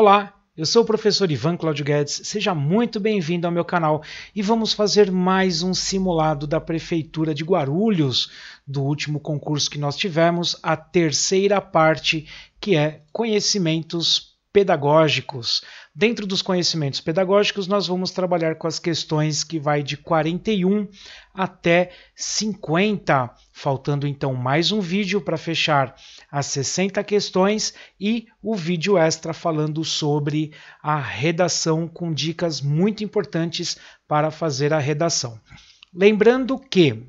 Olá, eu sou o professor Ivan Claudio Guedes, seja muito bem-vindo ao meu canal e vamos fazer mais um simulado da Prefeitura de Guarulhos, do último concurso que nós tivemos, a terceira parte, que é Conhecimentos pedagógicos. Dentro dos conhecimentos pedagógicos, nós vamos trabalhar com as questões que vai de 41 até 50, faltando então mais um vídeo para fechar as 60 questões e o vídeo extra falando sobre a redação com dicas muito importantes para fazer a redação. Lembrando que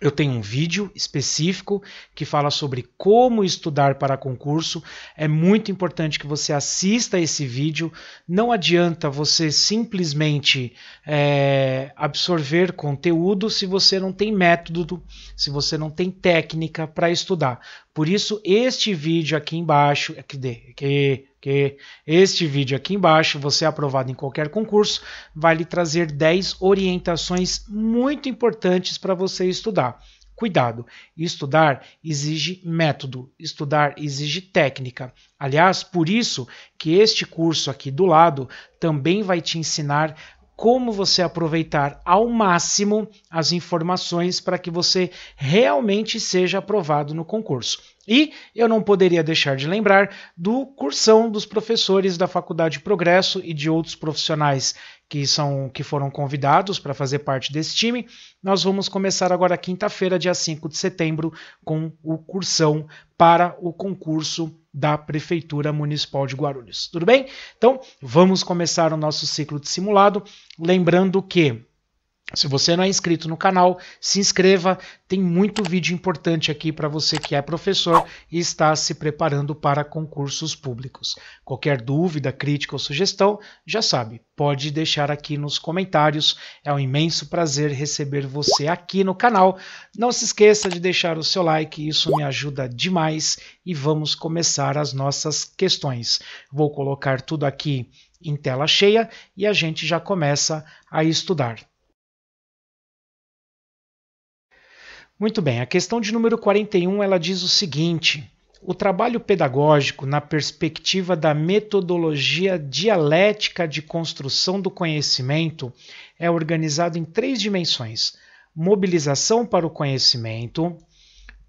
eu tenho um vídeo específico que fala sobre como estudar para concurso. É muito importante que você assista esse vídeo. Não adianta você simplesmente é, absorver conteúdo se você não tem método, se você não tem técnica para estudar. Por isso, este vídeo aqui embaixo, aqui, é aqui porque este vídeo aqui embaixo, você é aprovado em qualquer concurso, vai lhe trazer 10 orientações muito importantes para você estudar. Cuidado, estudar exige método, estudar exige técnica. Aliás, por isso que este curso aqui do lado também vai te ensinar como você aproveitar ao máximo as informações para que você realmente seja aprovado no concurso. E eu não poderia deixar de lembrar do cursão dos professores da Faculdade Progresso e de outros profissionais que são que foram convidados para fazer parte desse time. Nós vamos começar agora quinta-feira, dia 5 de setembro, com o cursão para o concurso da Prefeitura Municipal de Guarulhos. Tudo bem? Então, vamos começar o nosso ciclo de simulado, lembrando que se você não é inscrito no canal, se inscreva. Tem muito vídeo importante aqui para você que é professor e está se preparando para concursos públicos. Qualquer dúvida, crítica ou sugestão, já sabe, pode deixar aqui nos comentários. É um imenso prazer receber você aqui no canal. Não se esqueça de deixar o seu like, isso me ajuda demais. E vamos começar as nossas questões. Vou colocar tudo aqui em tela cheia e a gente já começa a estudar. Muito bem, a questão de número 41 ela diz o seguinte: o trabalho pedagógico, na perspectiva da metodologia dialética de construção do conhecimento, é organizado em três dimensões: mobilização para o conhecimento,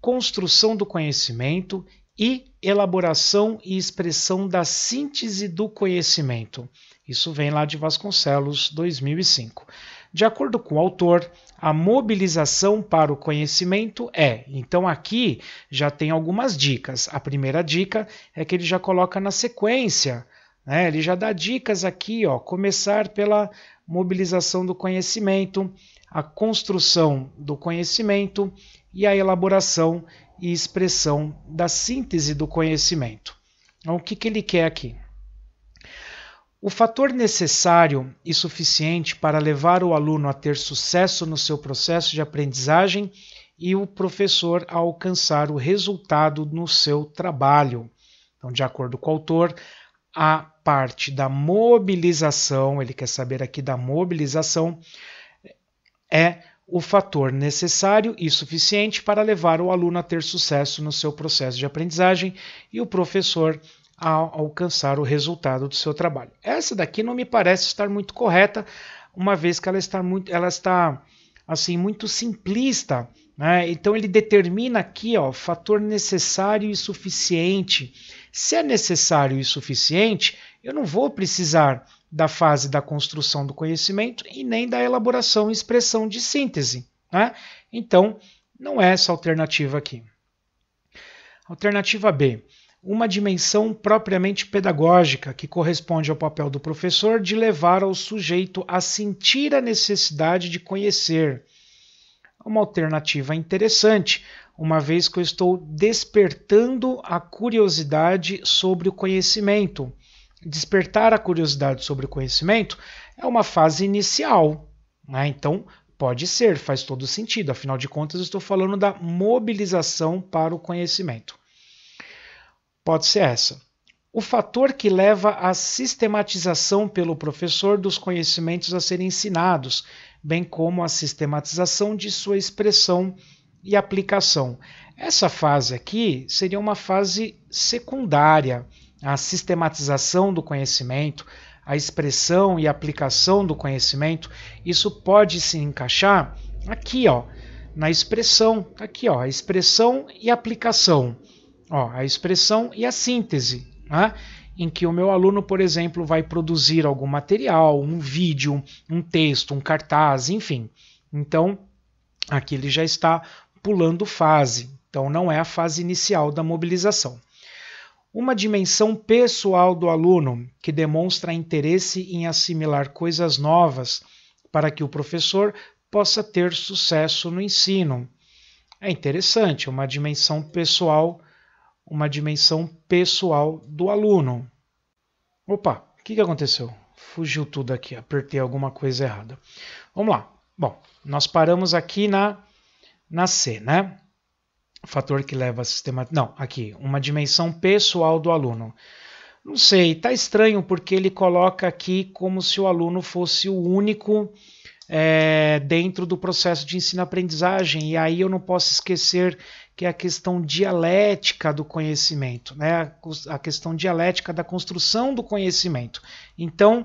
construção do conhecimento e elaboração e expressão da síntese do conhecimento. Isso vem lá de Vasconcelos, 2005. De acordo com o autor, a mobilização para o conhecimento é. Então aqui já tem algumas dicas. A primeira dica é que ele já coloca na sequência, né? ele já dá dicas aqui, ó, começar pela mobilização do conhecimento, a construção do conhecimento e a elaboração e expressão da síntese do conhecimento. Então, o que, que ele quer aqui? O fator necessário e suficiente para levar o aluno a ter sucesso no seu processo de aprendizagem e o professor a alcançar o resultado no seu trabalho. Então, de acordo com o autor, a parte da mobilização, ele quer saber aqui da mobilização, é o fator necessário e suficiente para levar o aluno a ter sucesso no seu processo de aprendizagem e o professor a alcançar o resultado do seu trabalho. Essa daqui não me parece estar muito correta, uma vez que ela está muito, ela está assim muito simplista. Né? Então ele determina aqui, ó, fator necessário e suficiente. Se é necessário e suficiente, eu não vou precisar da fase da construção do conhecimento e nem da elaboração e expressão de síntese. Né? Então, não é essa alternativa aqui. Alternativa B uma dimensão propriamente pedagógica, que corresponde ao papel do professor de levar ao sujeito a sentir a necessidade de conhecer. É uma alternativa interessante, uma vez que eu estou despertando a curiosidade sobre o conhecimento. Despertar a curiosidade sobre o conhecimento é uma fase inicial. Né? Então, Pode ser, faz todo sentido, afinal de contas, estou falando da mobilização para o conhecimento pode ser essa. O fator que leva à sistematização pelo professor dos conhecimentos a serem ensinados, bem como a sistematização de sua expressão e aplicação. Essa fase aqui seria uma fase secundária, a sistematização do conhecimento, a expressão e aplicação do conhecimento. Isso pode se encaixar aqui, ó, na expressão, aqui, ó, expressão e aplicação. Ó, a expressão e a síntese, né? em que o meu aluno, por exemplo, vai produzir algum material, um vídeo, um texto, um cartaz, enfim. Então, aqui ele já está pulando fase, então não é a fase inicial da mobilização. Uma dimensão pessoal do aluno que demonstra interesse em assimilar coisas novas para que o professor possa ter sucesso no ensino. É interessante, uma dimensão pessoal uma dimensão pessoal do aluno. Opa, o que, que aconteceu? Fugiu tudo aqui, apertei alguma coisa errada. Vamos lá. Bom, nós paramos aqui na, na C, né? Fator que leva a sistema. Não, aqui, uma dimensão pessoal do aluno. Não sei, tá estranho porque ele coloca aqui como se o aluno fosse o único é, dentro do processo de ensino-aprendizagem. E aí eu não posso esquecer que é a questão dialética do conhecimento, né? a questão dialética da construção do conhecimento. Então,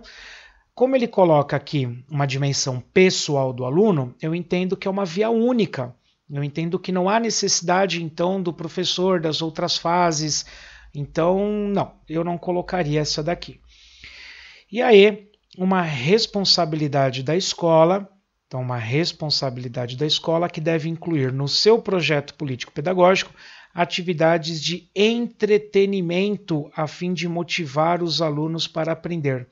como ele coloca aqui uma dimensão pessoal do aluno, eu entendo que é uma via única. Eu entendo que não há necessidade, então, do professor, das outras fases. Então, não, eu não colocaria essa daqui. E aí, uma responsabilidade da escola, então uma responsabilidade da escola que deve incluir no seu projeto político-pedagógico atividades de entretenimento a fim de motivar os alunos para aprender.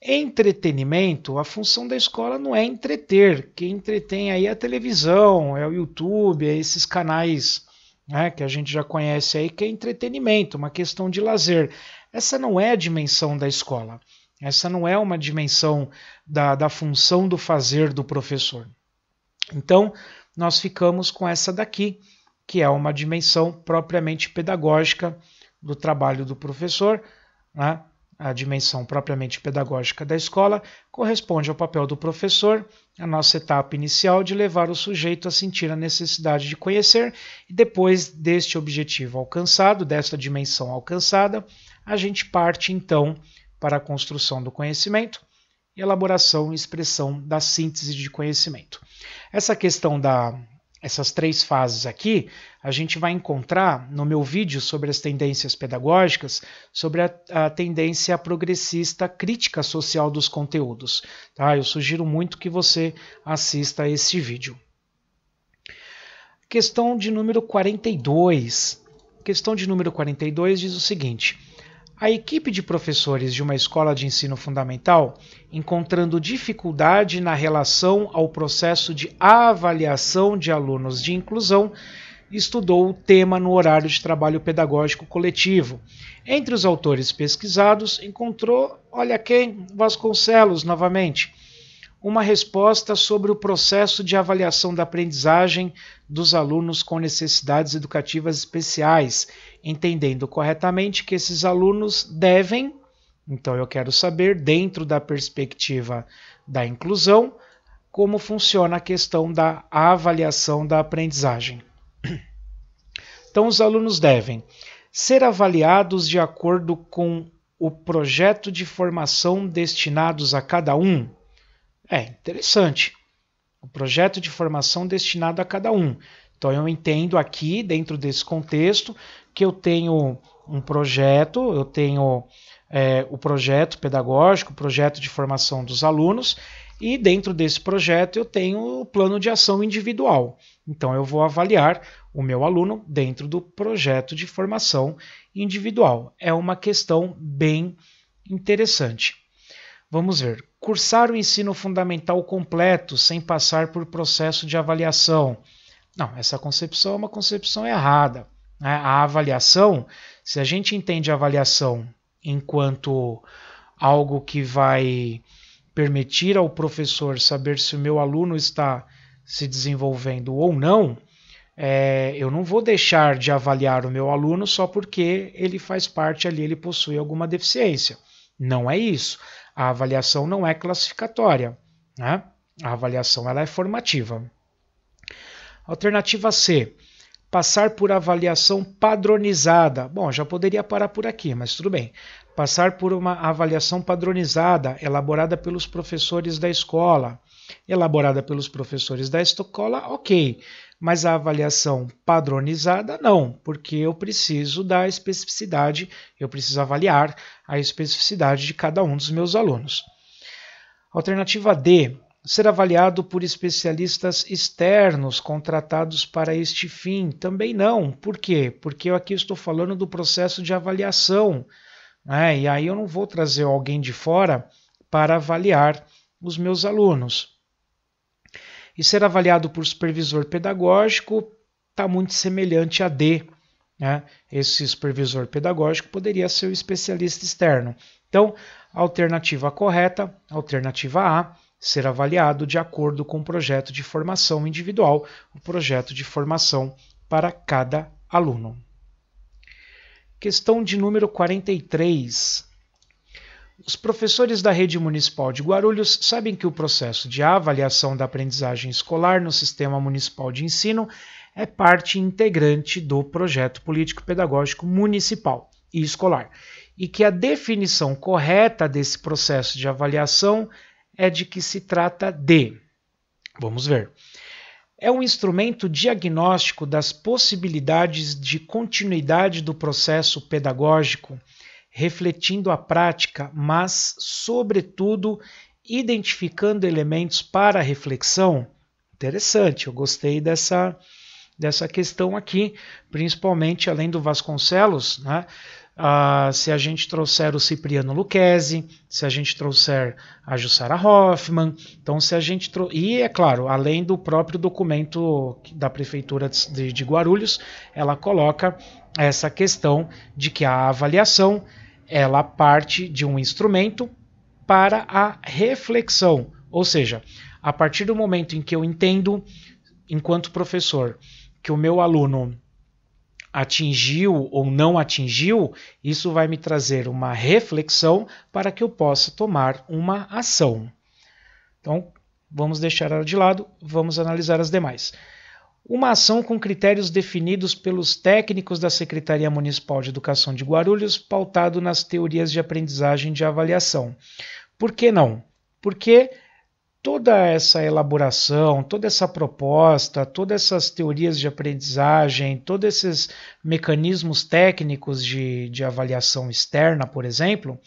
Entretenimento, a função da escola não é entreter. Quem entretém aí é a televisão, é o YouTube, é esses canais né, que a gente já conhece aí, que é entretenimento, uma questão de lazer. Essa não é a dimensão da escola. Essa não é uma dimensão da, da função do fazer do professor. Então, nós ficamos com essa daqui, que é uma dimensão propriamente pedagógica do trabalho do professor, né? a dimensão propriamente pedagógica da escola, corresponde ao papel do professor, a nossa etapa inicial de levar o sujeito a sentir a necessidade de conhecer, e depois deste objetivo alcançado, desta dimensão alcançada, a gente parte então para a construção do conhecimento e elaboração e expressão da síntese de conhecimento. Essa questão da essas três fases aqui, a gente vai encontrar no meu vídeo sobre as tendências pedagógicas, sobre a, a tendência progressista crítica social dos conteúdos. Tá? Eu sugiro muito que você assista a esse vídeo. Questão de número 42. Questão de número 42 diz o seguinte: a equipe de professores de uma escola de ensino fundamental, encontrando dificuldade na relação ao processo de avaliação de alunos de inclusão, estudou o tema no horário de trabalho pedagógico coletivo. Entre os autores pesquisados, encontrou, olha quem, Vasconcelos novamente uma resposta sobre o processo de avaliação da aprendizagem dos alunos com necessidades educativas especiais, entendendo corretamente que esses alunos devem, então eu quero saber, dentro da perspectiva da inclusão, como funciona a questão da avaliação da aprendizagem. Então, os alunos devem ser avaliados de acordo com o projeto de formação destinados a cada um é interessante. O projeto de formação destinado a cada um. Então eu entendo aqui, dentro desse contexto, que eu tenho um projeto, eu tenho é, o projeto pedagógico, o projeto de formação dos alunos, e dentro desse projeto eu tenho o plano de ação individual. Então eu vou avaliar o meu aluno dentro do projeto de formação individual. É uma questão bem interessante. Vamos ver. Cursar o ensino fundamental completo sem passar por processo de avaliação. Não, essa concepção é uma concepção errada. Né? A avaliação, se a gente entende a avaliação enquanto algo que vai permitir ao professor saber se o meu aluno está se desenvolvendo ou não, é, eu não vou deixar de avaliar o meu aluno só porque ele faz parte ali, ele possui alguma deficiência. Não é isso. A avaliação não é classificatória, né? A avaliação ela é formativa. Alternativa C, passar por avaliação padronizada. Bom, já poderia parar por aqui, mas tudo bem. Passar por uma avaliação padronizada, elaborada pelos professores da escola. Elaborada pelos professores da escola, ok. Mas a avaliação padronizada, não, porque eu preciso da especificidade, eu preciso avaliar a especificidade de cada um dos meus alunos. Alternativa D, ser avaliado por especialistas externos contratados para este fim? Também não. Por quê? Porque eu aqui estou falando do processo de avaliação. Né? E aí eu não vou trazer alguém de fora para avaliar os meus alunos e ser avaliado por supervisor pedagógico está muito semelhante a D. Né? Esse supervisor pedagógico poderia ser o especialista externo. Então, alternativa correta, alternativa A, ser avaliado de acordo com o projeto de formação individual, o projeto de formação para cada aluno. Questão de número 43. Os professores da rede municipal de Guarulhos sabem que o processo de avaliação da aprendizagem escolar no sistema municipal de ensino é parte integrante do projeto político-pedagógico municipal e escolar, e que a definição correta desse processo de avaliação é de que se trata de. Vamos ver. É um instrumento diagnóstico das possibilidades de continuidade do processo pedagógico refletindo a prática, mas, sobretudo, identificando elementos para reflexão. Interessante, eu gostei dessa, dessa questão aqui, principalmente além do Vasconcelos, né? Ah, se a gente trouxer o Cipriano Luquezzi, se a gente trouxer a Jussara Hoffman, então se a gente trou e é claro, além do próprio documento da prefeitura de, de Guarulhos, ela coloca essa questão de que a avaliação ela parte de um instrumento para a reflexão, ou seja, a partir do momento em que eu entendo, enquanto professor, que o meu aluno atingiu ou não atingiu, isso vai me trazer uma reflexão para que eu possa tomar uma ação. Então, vamos deixar ela de lado, vamos analisar as demais uma ação com critérios definidos pelos técnicos da Secretaria Municipal de Educação de Guarulhos, pautado nas teorias de aprendizagem de avaliação. Por que não? Porque toda essa elaboração, toda essa proposta, todas essas teorias de aprendizagem, todos esses mecanismos técnicos de, de avaliação externa, por exemplo,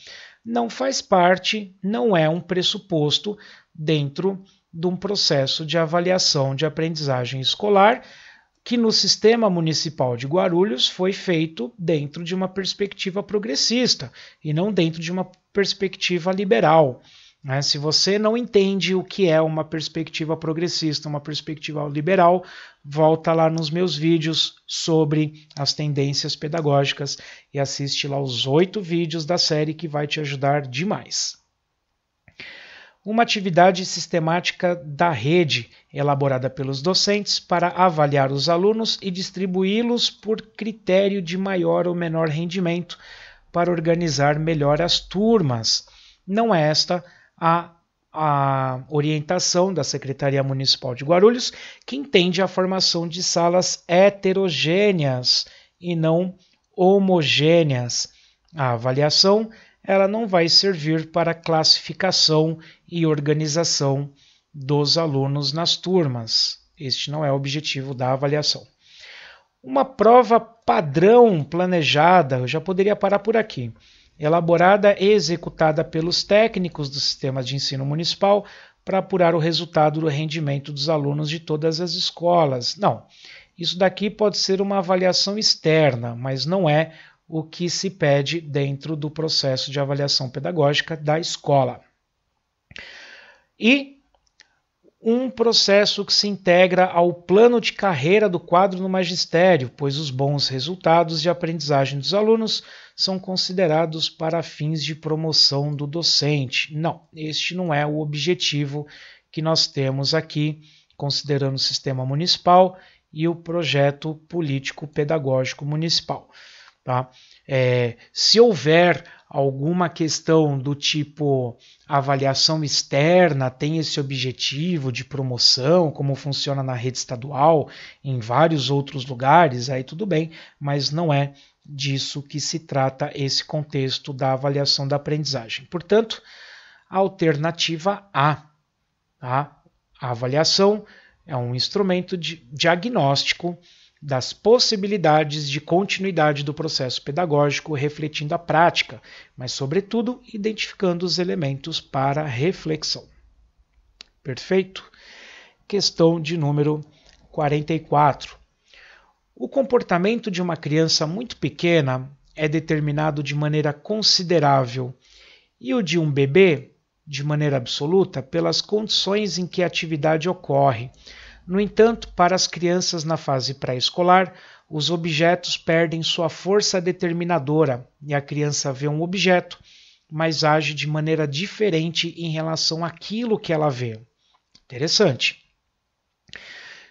não faz parte, não é um pressuposto dentro de um processo de avaliação de aprendizagem escolar que no sistema municipal de Guarulhos foi feito dentro de uma perspectiva progressista e não dentro de uma perspectiva liberal. Né? Se você não entende o que é uma perspectiva progressista, uma perspectiva liberal, volta lá nos meus vídeos sobre as tendências pedagógicas e assiste lá os oito vídeos da série que vai te ajudar demais uma atividade sistemática da rede, elaborada pelos docentes para avaliar os alunos e distribuí-los por critério de maior ou menor rendimento para organizar melhor as turmas. Não é esta a, a orientação da Secretaria Municipal de Guarulhos, que entende a formação de salas heterogêneas e não homogêneas. A avaliação ela não vai servir para classificação e organização dos alunos nas turmas. Este não é o objetivo da avaliação. Uma prova padrão planejada, eu já poderia parar por aqui, elaborada e executada pelos técnicos do sistema de ensino municipal para apurar o resultado do rendimento dos alunos de todas as escolas. Não, isso daqui pode ser uma avaliação externa, mas não é o que se pede dentro do processo de avaliação pedagógica da escola. E um processo que se integra ao plano de carreira do quadro no magistério, pois os bons resultados de aprendizagem dos alunos são considerados para fins de promoção do docente. Não, este não é o objetivo que nós temos aqui, considerando o sistema municipal e o projeto político-pedagógico municipal. Tá? É, se houver alguma questão do tipo avaliação externa, tem esse objetivo de promoção, como funciona na rede estadual, em vários outros lugares, aí tudo bem, mas não é disso que se trata esse contexto da avaliação da aprendizagem. Portanto, alternativa A, tá? a avaliação é um instrumento de diagnóstico das possibilidades de continuidade do processo pedagógico, refletindo a prática, mas, sobretudo, identificando os elementos para reflexão. Perfeito? Questão de número 44. O comportamento de uma criança muito pequena é determinado de maneira considerável e o de um bebê, de maneira absoluta, pelas condições em que a atividade ocorre no entanto, para as crianças na fase pré-escolar, os objetos perdem sua força determinadora e a criança vê um objeto, mas age de maneira diferente em relação àquilo que ela vê. Interessante.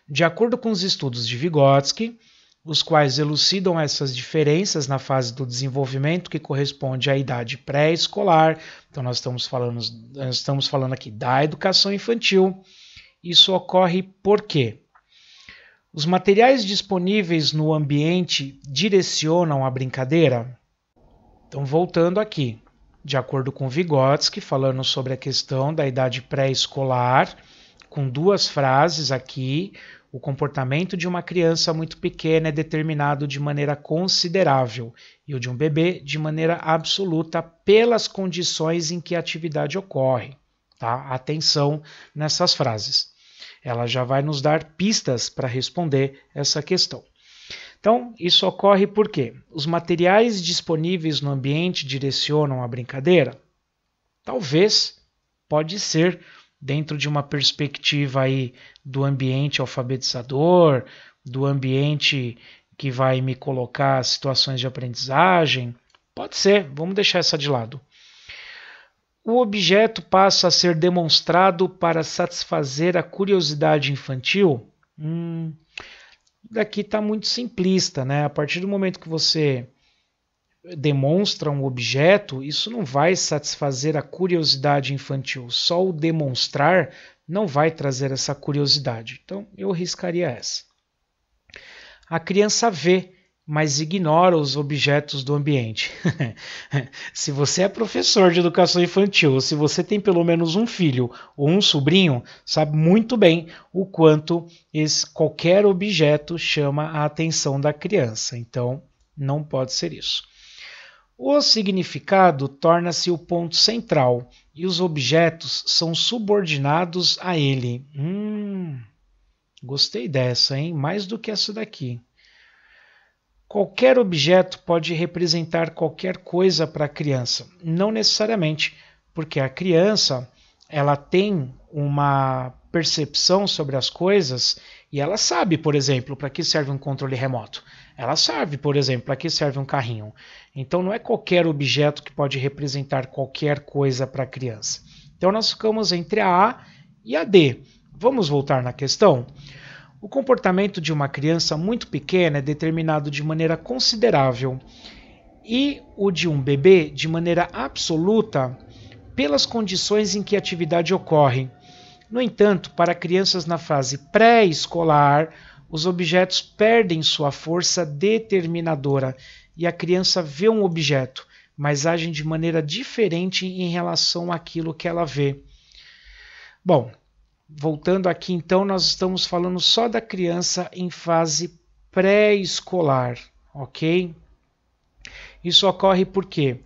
De acordo com os estudos de Vygotsky, os quais elucidam essas diferenças na fase do desenvolvimento que corresponde à idade pré-escolar. Então, nós estamos falando, nós estamos falando aqui da educação infantil, isso ocorre por quê? Os materiais disponíveis no ambiente direcionam a brincadeira? Então, voltando aqui, de acordo com Vygotsky, falando sobre a questão da idade pré-escolar, com duas frases aqui, o comportamento de uma criança muito pequena é determinado de maneira considerável e o de um bebê de maneira absoluta pelas condições em que a atividade ocorre. Tá? Atenção nessas frases. Ela já vai nos dar pistas para responder essa questão. Então, isso ocorre porque os materiais disponíveis no ambiente direcionam a brincadeira? Talvez, pode ser, dentro de uma perspectiva aí do ambiente alfabetizador, do ambiente que vai me colocar situações de aprendizagem. Pode ser, vamos deixar essa de lado o objeto passa a ser demonstrado para satisfazer a curiosidade infantil? Hum, daqui está muito simplista, né? A partir do momento que você demonstra um objeto, isso não vai satisfazer a curiosidade infantil. Só o demonstrar não vai trazer essa curiosidade. Então, eu riscaria essa. A criança vê mas ignora os objetos do ambiente. se você é professor de educação infantil, ou se você tem pelo menos um filho ou um sobrinho, sabe muito bem o quanto esse, qualquer objeto chama a atenção da criança. Então, não pode ser isso. O significado torna-se o ponto central e os objetos são subordinados a ele. Hum, gostei dessa, hein? Mais do que essa daqui. Qualquer objeto pode representar qualquer coisa para a criança, não necessariamente, porque a criança ela tem uma percepção sobre as coisas e ela sabe, por exemplo, para que serve um controle remoto. Ela sabe, por exemplo, para que serve um carrinho. Então não é qualquer objeto que pode representar qualquer coisa para a criança. Então nós ficamos entre a A e a D. Vamos voltar na questão? O comportamento de uma criança muito pequena é determinado de maneira considerável e o de um bebê de maneira absoluta pelas condições em que a atividade ocorre. No entanto, para crianças na fase pré-escolar, os objetos perdem sua força determinadora e a criança vê um objeto, mas agem de maneira diferente em relação àquilo que ela vê. Bom, Voltando aqui, então, nós estamos falando só da criança em fase pré-escolar, ok? Isso ocorre porque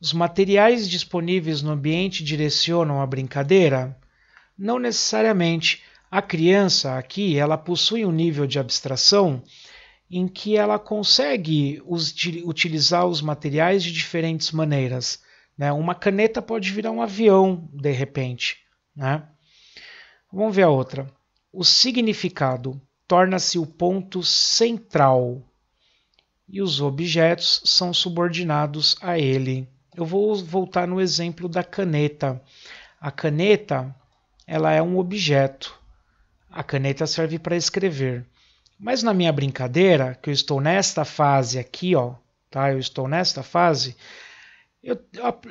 os materiais disponíveis no ambiente direcionam a brincadeira? Não necessariamente. A criança aqui, ela possui um nível de abstração em que ela consegue us utilizar os materiais de diferentes maneiras. Né? Uma caneta pode virar um avião, de repente. Né? Vamos ver a outra. O significado torna-se o ponto central e os objetos são subordinados a ele. Eu vou voltar no exemplo da caneta. A caneta, ela é um objeto. A caneta serve para escrever. Mas na minha brincadeira, que eu estou nesta fase aqui, ó, tá? Eu estou nesta fase, eu,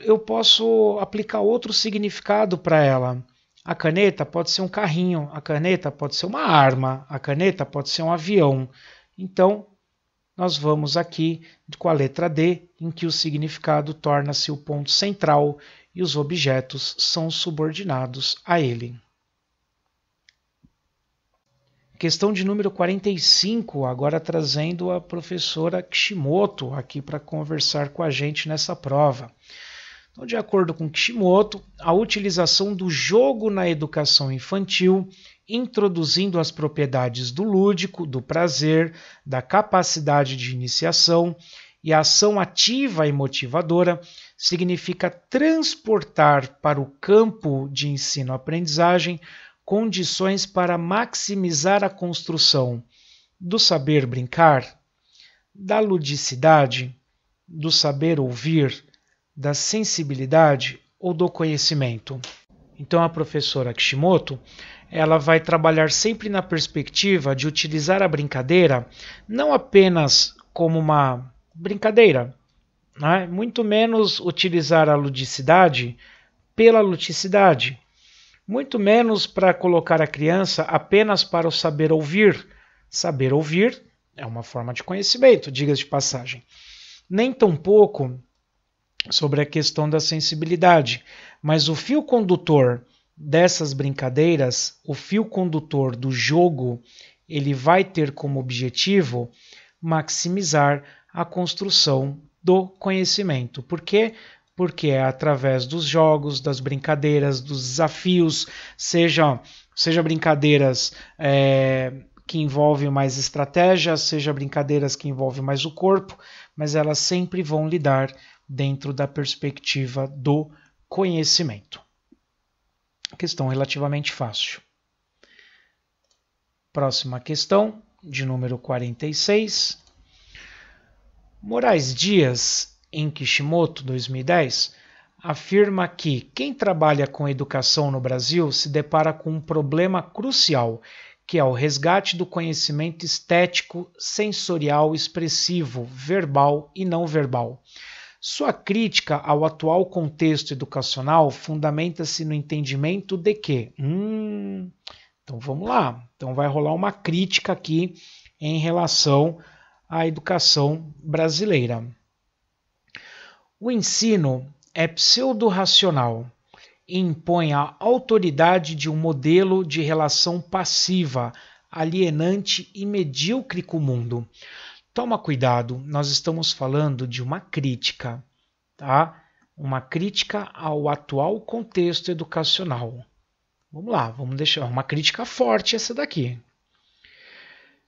eu posso aplicar outro significado para ela. A caneta pode ser um carrinho, a caneta pode ser uma arma, a caneta pode ser um avião. Então, nós vamos aqui com a letra D, em que o significado torna-se o ponto central e os objetos são subordinados a ele. Questão de número 45, agora trazendo a professora Kishimoto aqui para conversar com a gente nessa prova. Então, de acordo com Kishimoto, a utilização do jogo na educação infantil, introduzindo as propriedades do lúdico, do prazer, da capacidade de iniciação e a ação ativa e motivadora, significa transportar para o campo de ensino-aprendizagem condições para maximizar a construção do saber brincar, da ludicidade, do saber ouvir da sensibilidade ou do conhecimento. Então a professora Kishimoto, ela vai trabalhar sempre na perspectiva de utilizar a brincadeira não apenas como uma brincadeira, né? muito menos utilizar a ludicidade pela ludicidade, muito menos para colocar a criança apenas para o saber ouvir. Saber ouvir é uma forma de conhecimento, diga-se de passagem. Nem tampouco sobre a questão da sensibilidade. Mas o fio condutor dessas brincadeiras, o fio condutor do jogo, ele vai ter como objetivo maximizar a construção do conhecimento. Por quê? Porque é através dos jogos, das brincadeiras, dos desafios, seja, seja brincadeiras é, que envolvem mais estratégia, seja brincadeiras que envolvem mais o corpo, mas elas sempre vão lidar dentro da perspectiva do conhecimento. Questão relativamente fácil. Próxima questão, de número 46. Moraes Dias, em Kishimoto, 2010, afirma que quem trabalha com educação no Brasil se depara com um problema crucial, que é o resgate do conhecimento estético, sensorial, expressivo, verbal e não verbal sua crítica ao atual contexto educacional fundamenta-se no entendimento de que. Hum, então vamos lá. Então vai rolar uma crítica aqui em relação à educação brasileira. O ensino é pseudo-racional e impõe a autoridade de um modelo de relação passiva, alienante e medíocre com o mundo Toma cuidado, nós estamos falando de uma crítica, tá? Uma crítica ao atual contexto educacional. Vamos lá, vamos deixar uma crítica forte essa daqui.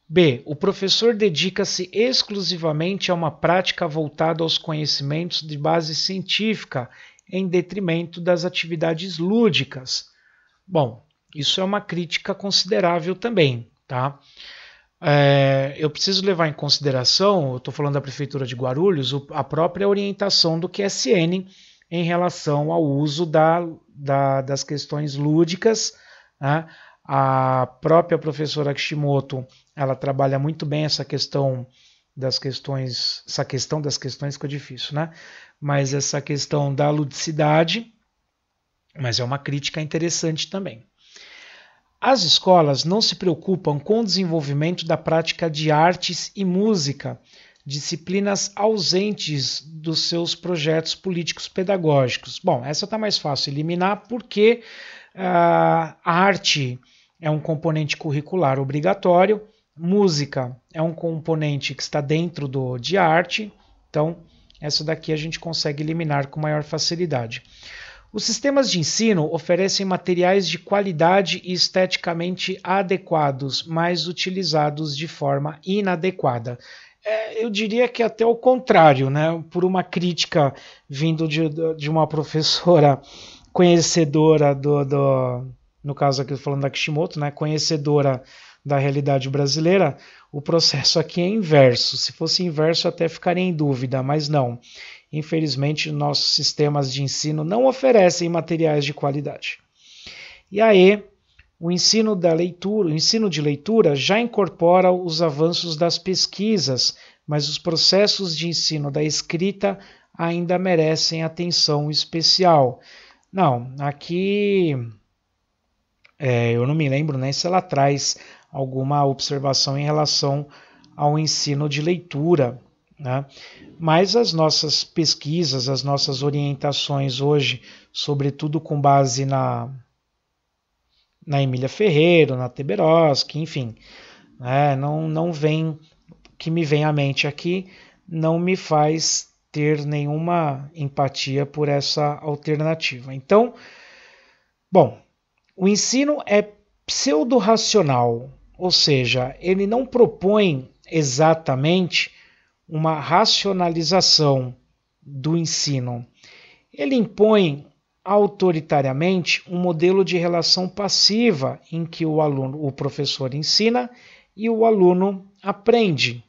B. O professor dedica-se exclusivamente a uma prática voltada aos conhecimentos de base científica, em detrimento das atividades lúdicas. Bom, isso é uma crítica considerável também, tá? É, eu preciso levar em consideração, eu estou falando da Prefeitura de Guarulhos, a própria orientação do QSN em relação ao uso da, da, das questões lúdicas. Né? A própria professora Kishimoto ela trabalha muito bem essa questão das questões, essa questão das questões que é difícil, né? Mas essa questão da ludicidade, mas é uma crítica interessante também. As escolas não se preocupam com o desenvolvimento da prática de artes e música, disciplinas ausentes dos seus projetos políticos pedagógicos. Bom, essa está mais fácil eliminar porque uh, a arte é um componente curricular obrigatório, música é um componente que está dentro do, de arte, então essa daqui a gente consegue eliminar com maior facilidade. Os sistemas de ensino oferecem materiais de qualidade e esteticamente adequados, mas utilizados de forma inadequada. É, eu diria que até o contrário, né? por uma crítica vindo de, de uma professora conhecedora do, do, No caso aqui falando da Kishimoto, né? conhecedora da realidade brasileira, o processo aqui é inverso. Se fosse inverso, até ficaria em dúvida, mas não. Infelizmente, nossos sistemas de ensino não oferecem materiais de qualidade. E aí, o ensino da leitura, o ensino de leitura já incorpora os avanços das pesquisas, mas os processos de ensino da escrita ainda merecem atenção especial. Não, aqui é, eu não me lembro né, se ela traz alguma observação em relação ao ensino de leitura. Né? Mas as nossas pesquisas, as nossas orientações hoje, sobretudo com base na, na Emília Ferreiro, na Teberoski, enfim, né? não, não vem, que me vem à mente aqui, não me faz ter nenhuma empatia por essa alternativa. Então, bom, o ensino é pseudo-racional, ou seja, ele não propõe exatamente uma racionalização do ensino. Ele impõe autoritariamente um modelo de relação passiva em que o aluno, o professor ensina e o aluno aprende.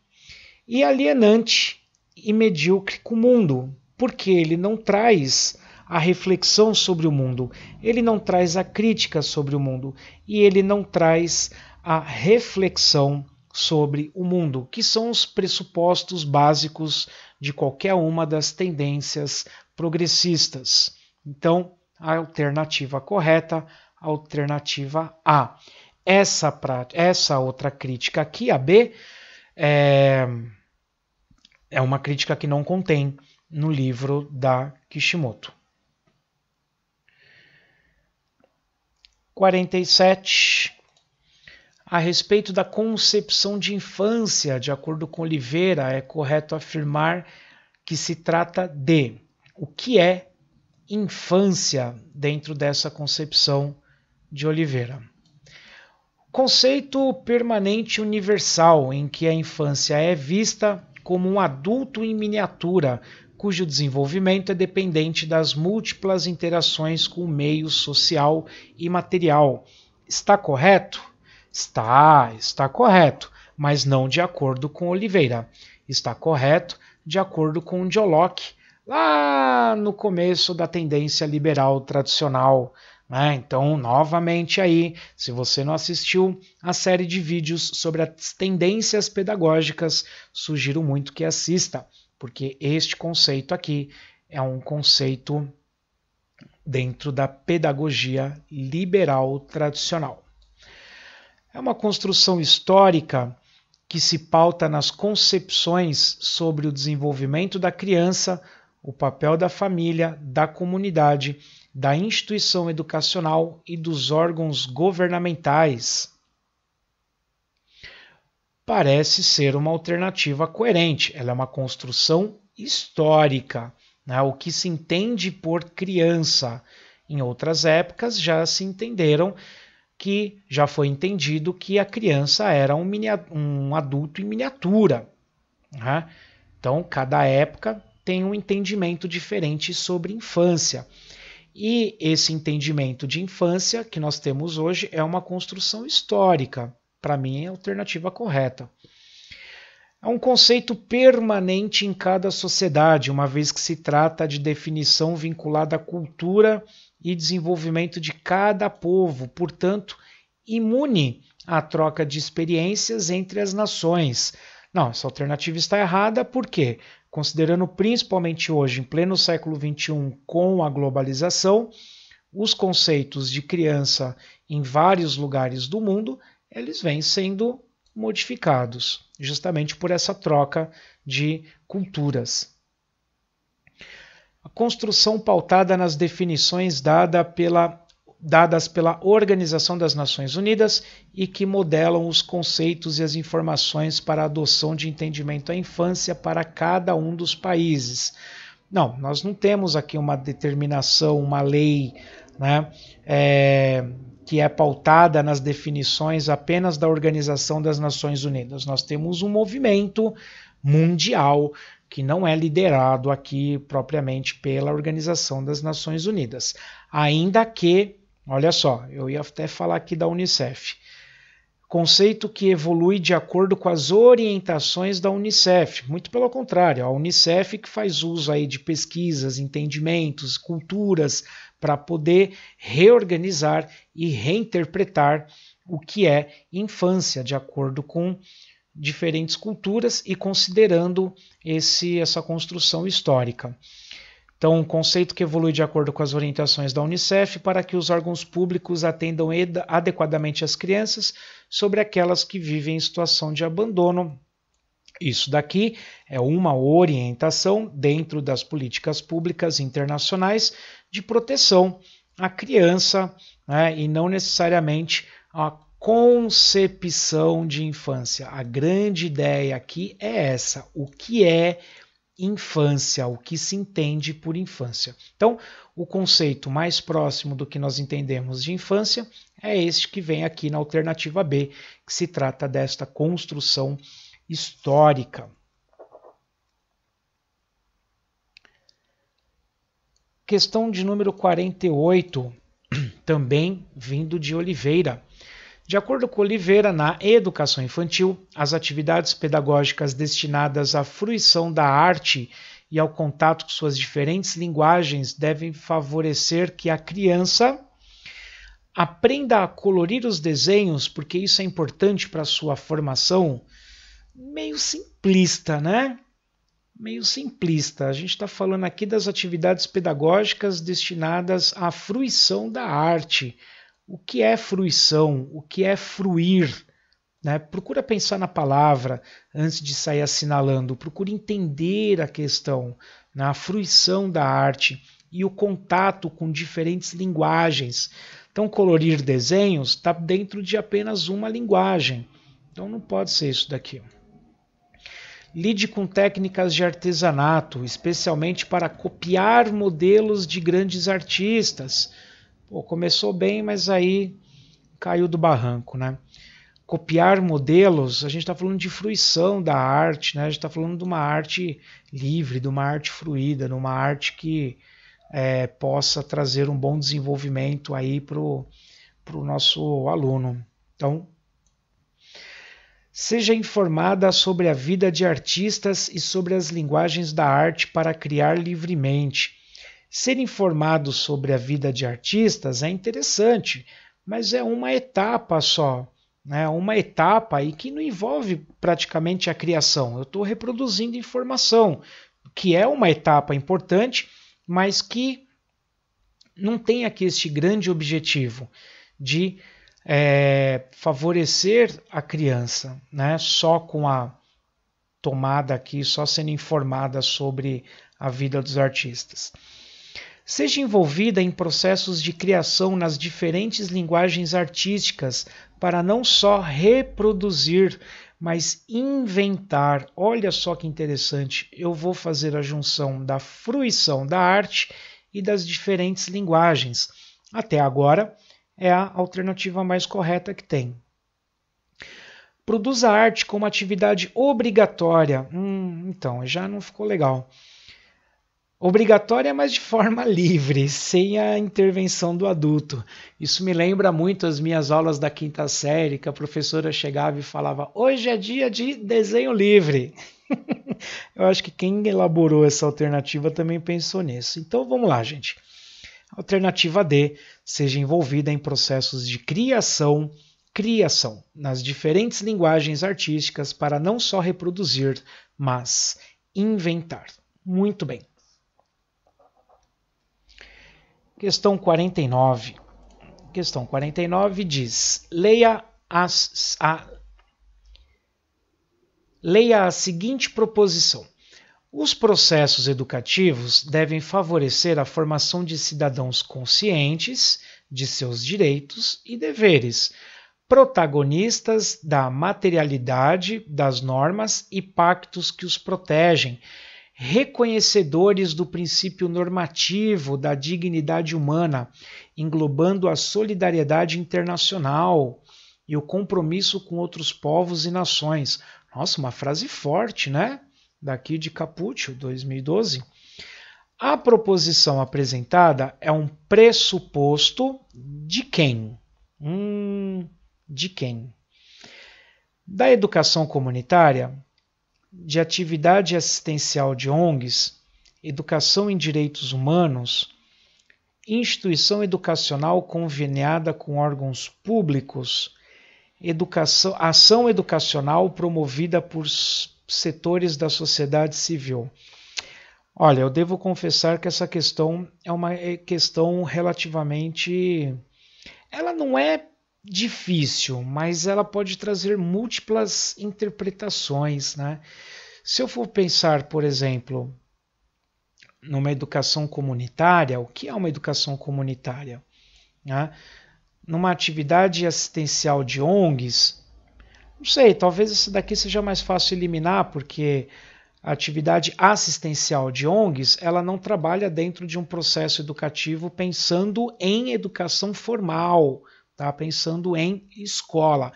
E alienante e medíocre com o mundo, porque ele não traz a reflexão sobre o mundo, ele não traz a crítica sobre o mundo e ele não traz a reflexão sobre o mundo, que são os pressupostos básicos de qualquer uma das tendências progressistas. Então, a alternativa correta, a alternativa A. Essa, pra, essa outra crítica aqui, a B, é, é uma crítica que não contém no livro da Kishimoto. 47 a respeito da concepção de infância, de acordo com Oliveira, é correto afirmar que se trata de o que é infância dentro dessa concepção de Oliveira. Conceito permanente universal, em que a infância é vista como um adulto em miniatura, cujo desenvolvimento é dependente das múltiplas interações com o meio social e material. Está correto? Está, está correto, mas não de acordo com Oliveira. Está correto de acordo com Jolock, lá no começo da tendência liberal tradicional. Né? Então, novamente aí, se você não assistiu a série de vídeos sobre as tendências pedagógicas, sugiro muito que assista, porque este conceito aqui é um conceito dentro da pedagogia liberal tradicional é uma construção histórica que se pauta nas concepções sobre o desenvolvimento da criança, o papel da família, da comunidade, da instituição educacional e dos órgãos governamentais. Parece ser uma alternativa coerente, ela é uma construção histórica, né? o que se entende por criança. Em outras épocas já se entenderam que já foi entendido que a criança era um, um adulto em miniatura. Né? Então, cada época tem um entendimento diferente sobre infância. E esse entendimento de infância que nós temos hoje é uma construção histórica. Para mim, é a alternativa correta. É um conceito permanente em cada sociedade, uma vez que se trata de definição vinculada à cultura e desenvolvimento de cada povo, portanto, imune à troca de experiências entre as nações. Não, essa alternativa está errada porque, considerando principalmente hoje, em pleno século XXI, com a globalização, os conceitos de criança em vários lugares do mundo, eles vêm sendo modificados, justamente por essa troca de culturas a construção pautada nas definições dada pela, dadas pela Organização das Nações Unidas e que modelam os conceitos e as informações para a adoção de entendimento à infância para cada um dos países. Não, nós não temos aqui uma determinação, uma lei né, é, que é pautada nas definições apenas da Organização das Nações Unidas. Nós temos um movimento mundial que não é liderado aqui propriamente pela Organização das Nações Unidas. Ainda que, olha só, eu ia até falar aqui da Unicef. Conceito que evolui de acordo com as orientações da Unicef. Muito pelo contrário, a Unicef que faz uso aí de pesquisas, entendimentos, culturas para poder reorganizar e reinterpretar o que é infância de acordo com diferentes culturas e considerando esse, essa construção histórica. Então, um conceito que evolui de acordo com as orientações da Unicef para que os órgãos públicos atendam adequadamente as crianças sobre aquelas que vivem em situação de abandono. Isso daqui é uma orientação dentro das políticas públicas internacionais de proteção à criança né, e não necessariamente a concepção de infância. A grande ideia aqui é essa: o que é infância, o que se entende por infância. Então, o conceito mais próximo do que nós entendemos de infância é este que vem aqui na alternativa B, que se trata desta construção histórica. Questão de número 48, também vindo de Oliveira. De acordo com Oliveira, na educação infantil, as atividades pedagógicas destinadas à fruição da arte e ao contato com suas diferentes linguagens devem favorecer que a criança aprenda a colorir os desenhos, porque isso é importante para sua formação. Meio simplista, né? Meio simplista. A gente está falando aqui das atividades pedagógicas destinadas à fruição da arte o que é fruição, o que é fruir. Né? Procura pensar na palavra antes de sair assinalando, procura entender a questão, né? a fruição da arte e o contato com diferentes linguagens. Então, colorir desenhos está dentro de apenas uma linguagem. Então, não pode ser isso daqui. Lide com técnicas de artesanato, especialmente para copiar modelos de grandes artistas. Pô, começou bem, mas aí caiu do barranco, né? Copiar modelos, a gente está falando de fruição da arte, né? A gente está falando de uma arte livre, de uma arte fruída, de uma arte que é, possa trazer um bom desenvolvimento aí para o nosso aluno. Então, Seja informada sobre a vida de artistas e sobre as linguagens da arte para criar livremente. Ser informado sobre a vida de artistas é interessante, mas é uma etapa só. Né? Uma etapa aí que não envolve praticamente a criação. Eu estou reproduzindo informação, que é uma etapa importante, mas que não tem aqui este grande objetivo de é, favorecer a criança, né? Só com a tomada aqui, só sendo informada sobre a vida dos artistas. Seja envolvida em processos de criação nas diferentes linguagens artísticas para não só reproduzir, mas inventar. Olha só que interessante, eu vou fazer a junção da fruição da arte e das diferentes linguagens. Até agora é a alternativa mais correta que tem. Produz a arte como atividade obrigatória. Hum, então, já não ficou legal obrigatória, mas de forma livre, sem a intervenção do adulto. Isso me lembra muito as minhas aulas da quinta série, que a professora chegava e falava: "Hoje é dia de desenho livre". Eu acho que quem elaborou essa alternativa também pensou nisso. Então vamos lá, gente. Alternativa D, seja envolvida em processos de criação, criação nas diferentes linguagens artísticas para não só reproduzir, mas inventar. Muito bem. Questão 49. Questão 49 diz: leia, as, a, leia a seguinte proposição. Os processos educativos devem favorecer a formação de cidadãos conscientes de seus direitos e deveres, protagonistas da materialidade das normas e pactos que os protegem, reconhecedores do princípio normativo da dignidade humana, englobando a solidariedade internacional e o compromisso com outros povos e nações. Nossa, uma frase forte, né? Daqui de Capuccio, 2012. A proposição apresentada é um pressuposto de quem? Hum, de quem? Da educação comunitária, de atividade assistencial de ONGs, educação em direitos humanos, instituição educacional conveniada com órgãos públicos, educação, ação educacional promovida por setores da sociedade civil. Olha, eu devo confessar que essa questão é uma é questão relativamente. Ela não é difícil, mas ela pode trazer múltiplas interpretações, né? Se eu for pensar, por exemplo, numa educação comunitária, o que é uma educação comunitária? Né? Numa atividade assistencial de ONGs, não sei, talvez isso daqui seja mais fácil eliminar, porque a atividade assistencial de ONGs, ela não trabalha dentro de um processo educativo pensando em educação formal, tá pensando em escola.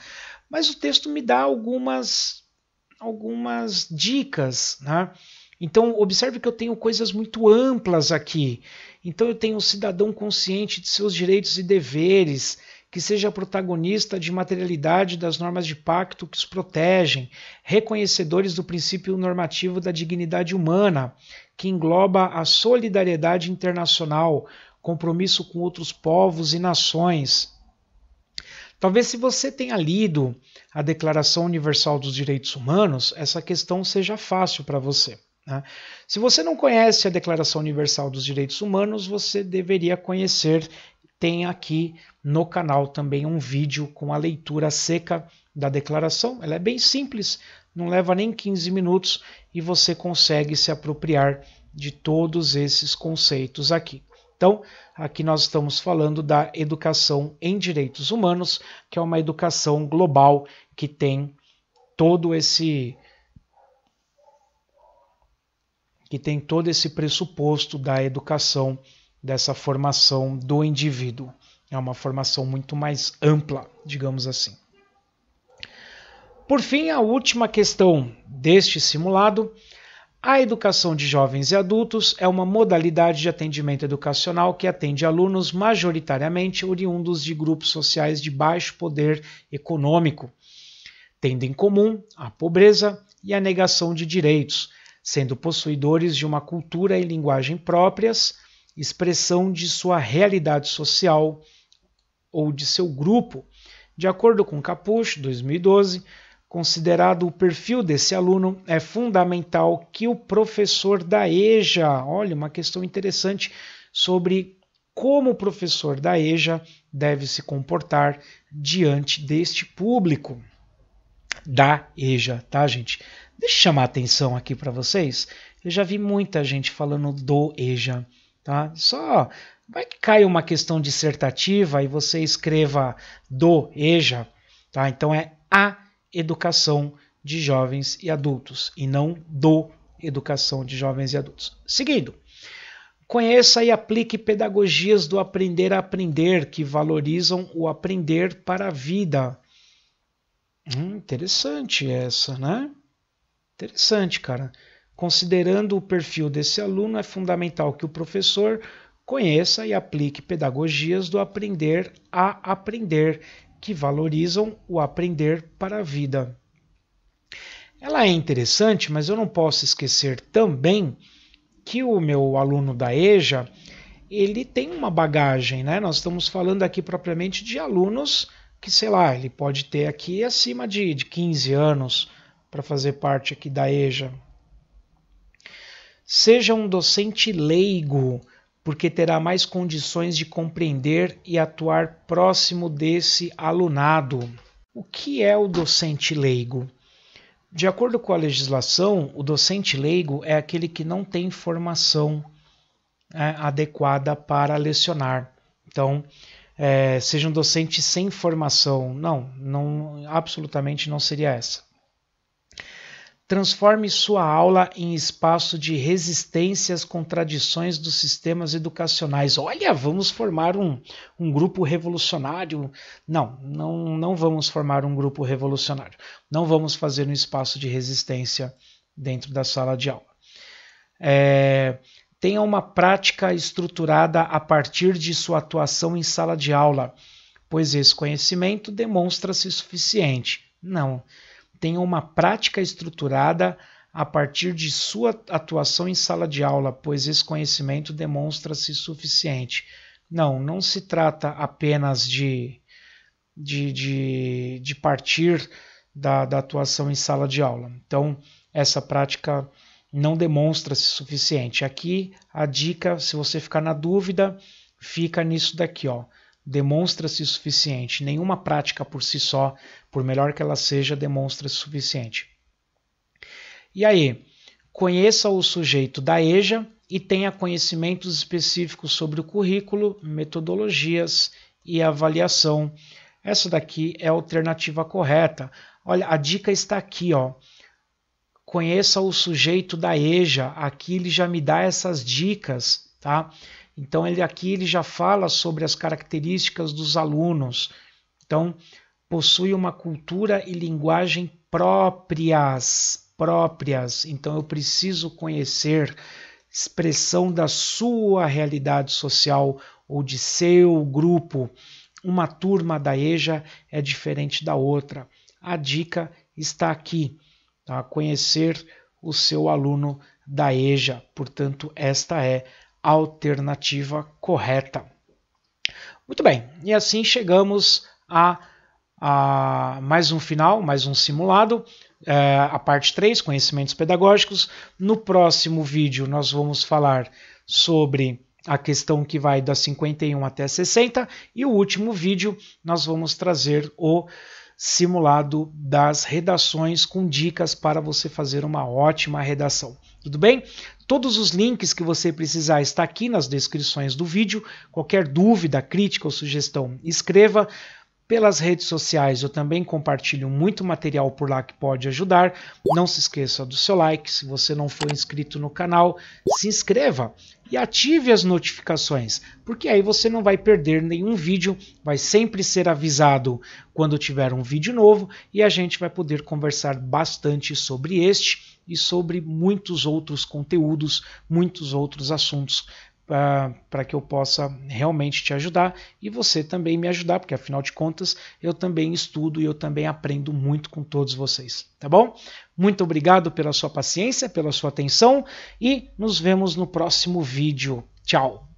Mas o texto me dá algumas, algumas dicas, né? Então, observe que eu tenho coisas muito amplas aqui. Então, eu tenho um cidadão consciente de seus direitos e deveres, que seja protagonista de materialidade das normas de pacto que os protegem, reconhecedores do princípio normativo da dignidade humana, que engloba a solidariedade internacional, compromisso com outros povos e nações. Talvez se você tenha lido a Declaração Universal dos Direitos Humanos, essa questão seja fácil para você. Né? Se você não conhece a Declaração Universal dos Direitos Humanos, você deveria conhecer. Tem aqui no canal também um vídeo com a leitura seca da declaração. Ela é bem simples, não leva nem 15 minutos e você consegue se apropriar de todos esses conceitos aqui. Então, aqui nós estamos falando da educação em direitos humanos, que é uma educação global que tem todo esse que tem todo esse pressuposto da educação, dessa formação do indivíduo. É uma formação muito mais ampla, digamos assim. Por fim, a última questão deste simulado a educação de jovens e adultos é uma modalidade de atendimento educacional que atende alunos majoritariamente oriundos de grupos sociais de baixo poder econômico, tendo em comum a pobreza e a negação de direitos, sendo possuidores de uma cultura e linguagem próprias, expressão de sua realidade social ou de seu grupo. De acordo com Capucho, 2012, Considerado o perfil desse aluno, é fundamental que o professor da EJA, olha, uma questão interessante sobre como o professor da EJA deve se comportar diante deste público da EJA, tá, gente? Deixa eu chamar a atenção aqui para vocês. Eu já vi muita gente falando do EJA, tá? Só vai que cai uma questão dissertativa e você escreva do EJA, tá? Então é a educação de jovens e adultos e não do educação de jovens e adultos. Seguindo, conheça e aplique pedagogias do aprender a aprender que valorizam o aprender para a vida. Hum, interessante essa, né? Interessante, cara. Considerando o perfil desse aluno, é fundamental que o professor Conheça e aplique pedagogias do aprender a aprender, que valorizam o aprender para a vida. Ela é interessante, mas eu não posso esquecer também que o meu aluno da EJA, ele tem uma bagagem, né? Nós estamos falando aqui propriamente de alunos que, sei lá, ele pode ter aqui acima de, de 15 anos para fazer parte aqui da EJA. Seja um docente leigo porque terá mais condições de compreender e atuar próximo desse alunado. O que é o docente leigo? De acordo com a legislação, o docente leigo é aquele que não tem formação é, adequada para lecionar. Então, é, seja um docente sem formação, não, não, absolutamente não seria essa. Transforme sua aula em espaço de resistência às contradições dos sistemas educacionais. Olha, vamos formar um, um grupo revolucionário. Não, não, não vamos formar um grupo revolucionário. Não vamos fazer um espaço de resistência dentro da sala de aula. É, tenha uma prática estruturada a partir de sua atuação em sala de aula, pois esse conhecimento demonstra-se suficiente. Não. Não tenha uma prática estruturada a partir de sua atuação em sala de aula, pois esse conhecimento demonstra-se suficiente. Não, não se trata apenas de, de, de, de partir da, da atuação em sala de aula. Então, essa prática não demonstra-se suficiente. Aqui a dica, se você ficar na dúvida, fica nisso daqui, ó demonstra-se suficiente. Nenhuma prática por si só, por melhor que ela seja, demonstra-se suficiente. E aí, conheça o sujeito da EJA e tenha conhecimentos específicos sobre o currículo, metodologias e avaliação. Essa daqui é a alternativa correta. Olha, a dica está aqui, ó. Conheça o sujeito da EJA, aqui ele já me dá essas dicas, tá? Então ele aqui ele já fala sobre as características dos alunos. Então possui uma cultura e linguagem próprias, próprias. Então eu preciso conhecer expressão da sua realidade social ou de seu grupo. Uma turma da EJA é diferente da outra. A dica está aqui, tá? conhecer o seu aluno da EJA. Portanto, esta é alternativa correta. Muito bem, e assim chegamos a, a mais um final, mais um simulado, é, a parte 3, conhecimentos pedagógicos. No próximo vídeo nós vamos falar sobre a questão que vai da 51 até 60 e o último vídeo nós vamos trazer o simulado das redações com dicas para você fazer uma ótima redação. Tudo bem? Todos os links que você precisar está aqui nas descrições do vídeo. Qualquer dúvida, crítica ou sugestão, escreva pelas redes sociais. Eu também compartilho muito material por lá que pode ajudar. Não se esqueça do seu like. Se você não for inscrito no canal, se inscreva e ative as notificações, porque aí você não vai perder nenhum vídeo, vai sempre ser avisado quando tiver um vídeo novo e a gente vai poder conversar bastante sobre este e sobre muitos outros conteúdos, muitos outros assuntos ah, para que eu possa realmente te ajudar e você também me ajudar, porque afinal de contas eu também estudo e eu também aprendo muito com todos vocês, tá bom? Muito obrigado pela sua paciência, pela sua atenção e nos vemos no próximo vídeo. Tchau!